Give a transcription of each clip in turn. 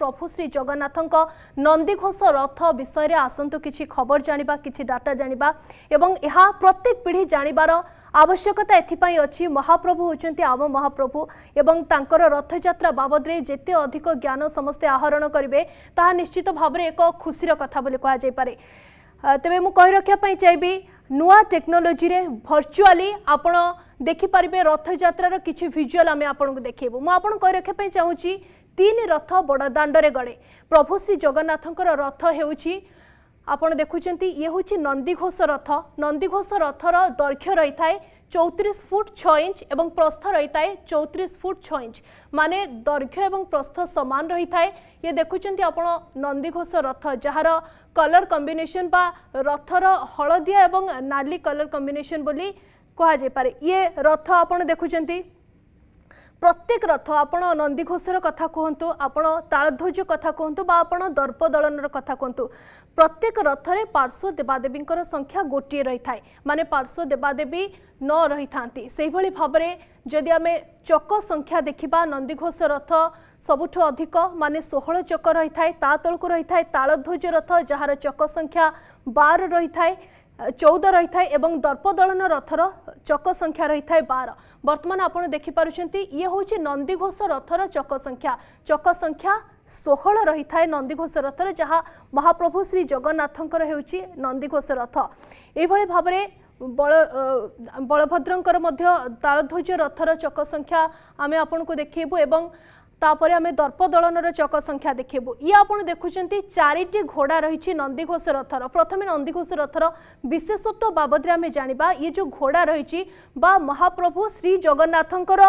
প্রভু শ্রী জগন্নাথক নন্দীঘোষ রথ বিষয়ে আসন্তু কিছু খবর জাঁয়া কিছু ডাটা জাঁয়া এবং এহা প্রত্যেক পিঢ়ি জাঁবার ଆବଶ୍ୟକତା ଏଥିପାଇଁ ଅଛି ମହାପ୍ରଭୁ ହେଉଛନ୍ତି ଆମ ମହାପ୍ରଭୁ ଏବଂ ତାଙ୍କର ରଥଯାତ୍ରା ବାବଦରେ ଯେତେ ଅଧିକ ଜ୍ଞାନ ସମସ୍ତେ ଆହରଣ କରିବେ ତାହା ନିଶ୍ଚିତ ଭାବରେ ଏକ ଖୁସିର କଥା ବୋଲି କୁହାଯାଇପାରେ ତେବେ ମୁଁ କହି ରଖିବା ପାଇଁ ଚାହିଁବି ନୂଆ ଟେକ୍ନୋଲୋଜିରେ ଭର୍ଚୁଆଲି ଆପଣ ଦେଖିପାରିବେ ରଥଯାତ୍ରାର କିଛି ଭିଜୁଆଲ୍ ଆମେ ଆପଣଙ୍କୁ ଦେଖେଇବୁ ମୁଁ ଆପଣଙ୍କୁ କହି ରଖିବା ପାଇଁ ଚାହୁଁଛି ତିନି ରଥ ବଡ଼ଦାଣ୍ଡରେ ଗଡ଼େ ପ୍ରଭୁ ଶ୍ରୀ ଜଗନ୍ନାଥଙ୍କର ରଥ ହେଉଛି ଆପଣ ଦେଖୁଛନ୍ତି ଇଏ ହେଉଛି ନନ୍ଦିଘୋଷ ରଥ ନନ୍ଦିଘୋଷ ରଥର ଦୈର୍ଘ୍ୟ ରହିଥାଏ চৌত্রিশ ফুট ছ ইঞ্চ এবং প্রস্থ রয়েছে চৌত্রিশ ফুট ছ ইঞ্চ মানে দৈর্ঘ্য এবং প্রস্থ সমান রয়েছে ইয়ে দেখুছেন আপনার নন্দীঘোষ রথ যার কলর কম্বিনেসন বা রথর হলদিয়া এবং নালি কলর কম্বিনেসন বলে কুহযাইপরে ইয়ে রথ আপনার দেখুছেন ପ୍ରତ୍ୟେକ ରଥ ଆପଣ ନନ୍ଦିଘୋଷର କଥା କୁହନ୍ତୁ ଆପଣ ତାଳଧ୍ୱଜ କଥା କୁହନ୍ତୁ ବା ଆପଣ ଦର୍ପଦଳନର କଥା କୁହନ୍ତୁ ପ୍ରତ୍ୟେକ ରଥରେ ପାର୍ଶ୍ୱ ଦେବାଦେବୀଙ୍କର ସଂଖ୍ୟା ଗୋଟିଏ ରହିଥାଏ ମାନେ ପାର୍ଶ୍ୱ ଦେବାଦେବୀ ନ ରହିଥାନ୍ତି ସେହିଭଳି ଭାବରେ ଯଦି ଆମେ ଚକ ସଂଖ୍ୟା ଦେଖିବା ନନ୍ଦିଘୋଷ ରଥ ସବୁଠୁ ଅଧିକ ମାନେ ଷୋହଳ ଚକ ରହିଥାଏ ତା ତଳକୁ ରହିଥାଏ ତାଳଧ୍ୱଜ ରଥ ଯାହାର ଚକ ସଂଖ୍ୟା ବାର ରହିଥାଏ ଚଉଦ ରହିଥାଏ ଏବଂ ଦର୍ପଦଳନ ରଥର ଚକ ସଂଖ୍ୟା ରହିଥାଏ ବାର ବର୍ତ୍ତମାନ ଆପଣ ଦେଖିପାରୁଛନ୍ତି ଇଏ ହେଉଛି ନନ୍ଦିଘୋଷ ରଥର ଚକ ସଂଖ୍ୟା ଚକ ସଂଖ୍ୟା ଷୋହଳ ରହିଥାଏ ନନ୍ଦିଘୋଷ ରଥର ଯାହା ମହାପ୍ରଭୁ ଶ୍ରୀ ଜଗନ୍ନାଥଙ୍କର ହେଉଛି ନନ୍ଦିଘୋଷ ରଥ ଏଇଭଳି ଭାବରେ ବଳ ବଳଭଦ୍ରଙ୍କର ମଧ୍ୟ ତାଳଧ୍ୱଜ ରଥର ଚକ ସଂଖ୍ୟା ଆମେ ଆପଣଙ୍କୁ ଦେଖେଇବୁ ଏବଂ ତାପରେ ଆମେ ଦର୍ପଦଳନର ଚକ ସଂଖ୍ୟା ଦେଖିବୁ ଇଏ ଆପଣ ଦେଖୁଛନ୍ତି ଚାରିଟି ଘୋଡ଼ା ରହିଛି ନନ୍ଦିଘୋଷ ରଥର ପ୍ରଥମେ ନନ୍ଦିଘୋଷ ରଥର ବିଶେଷତ୍ୱ ବାବଦରେ ଆମେ ଜାଣିବା ଇଏ ଯେଉଁ ଘୋଡ଼ା ରହିଛି ବା ମହାପ୍ରଭୁ ଶ୍ରୀ ଜଗନ୍ନାଥଙ୍କର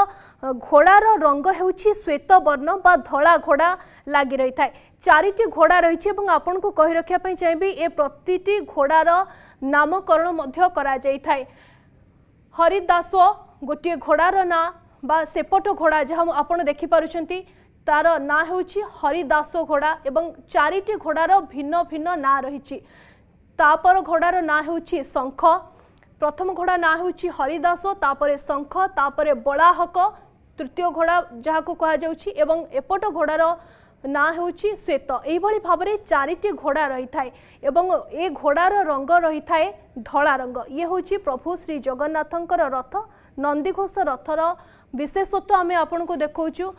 ଘୋଡ଼ାର ରଙ୍ଗ ହେଉଛି ଶ୍ୱେତବର୍ଣ୍ଣ ବା ଧଳା ଘୋଡ଼ା ଲାଗି ରହିଥାଏ ଚାରିଟି ଘୋଡ଼ା ରହିଛି ଏବଂ ଆପଣଙ୍କୁ କହି ରଖିବା ପାଇଁ ଚାହିଁବି ଏ ପ୍ରତିଟି ଘୋଡ଼ାର ନାମକରଣ ମଧ୍ୟ କରାଯାଇଥାଏ ହରିଦାସ ଗୋଟିଏ ଘୋଡ଼ାର ନାଁ ବା ସେପଟ ଘୋଡ଼ା ଯାହା ମୁଁ ଆପଣ ଦେଖିପାରୁଛନ୍ତି ତାର ନାଁ ହେଉଛି ହରିଦାସ ଘୋଡ଼ା ଏବଂ ଚାରିଟି ଘୋଡ଼ାର ଭିନ୍ନ ଭିନ୍ନ ନାଁ ରହିଛି ତାପର ଘୋଡ଼ାର ନାଁ ହେଉଛି ଶଙ୍ଖ ପ୍ରଥମ ଘୋଡ଼ା ନାଁ ହେଉଛି ହରିଦାସ ତାପରେ ଶଙ୍ଖ ତାପରେ ବଳାହକ ତୃତୀୟ ଘୋଡ଼ା ଯାହାକୁ କୁହାଯାଉଛି ଏବଂ ଏପଟ ଘୋଡ଼ାର ନାଁ ହେଉଛି ଶ୍ୱେତ ଏହିଭଳି ଭାବରେ ଚାରିଟି ଘୋଡ଼ା ରହିଥାଏ ଏବଂ ଏ ଘୋଡ଼ାର ରଙ୍ଗ ରହିଥାଏ ଧଳା ରଙ୍ଗ ଇଏ ହେଉଛି ପ୍ରଭୁ ଶ୍ରୀ ଜଗନ୍ନାଥଙ୍କର ରଥ ନନ୍ଦିଘୋଷ ରଥର ବିଶେଷତ୍ୱ ଆମେ ଆପଣଙ୍କୁ ଦେଖାଉଛୁ